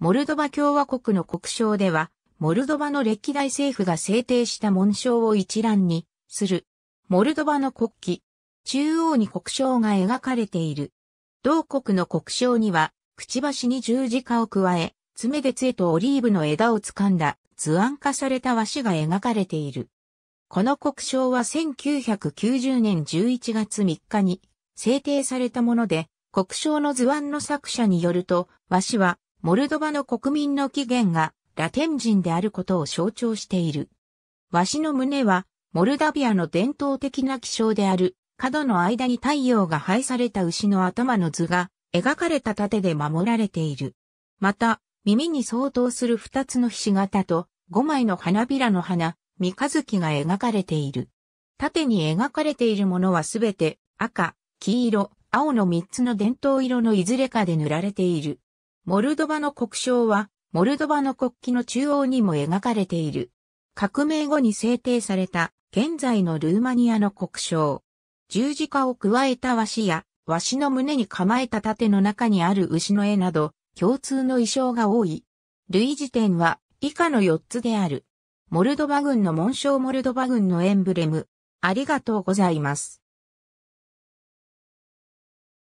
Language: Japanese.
モルドバ共和国の国章では、モルドバの歴代政府が制定した紋章を一覧にする。モルドバの国旗。中央に国章が描かれている。同国の国章には、くちばしに十字架を加え、爪で杖とオリーブの枝を掴んだ図案化された和紙が描かれている。この国章は1990年11月3日に制定されたもので、国章の図案の作者によると、和紙はモルドバの国民の起源がラテン人であることを象徴している。わしの胸は、モルダビアの伝統的な気象である、角の間に太陽が配された牛の頭の図が、描かれた盾で守られている。また、耳に相当する二つのひし形と、五枚の花びらの花、三日月が描かれている。縦に描かれているものはすべて、赤、黄色、青の三つの伝統色のいずれかで塗られている。モルドバの国章は、モルドバの国旗の中央にも描かれている。革命後に制定された、現在のルーマニアの国章。十字架を加えた和紙や、和紙の胸に構えた盾の中にある牛の絵など、共通の衣装が多い。類似点は、以下の4つである。モルドバ軍の紋章モルドバ軍のエンブレム。ありがとうございます。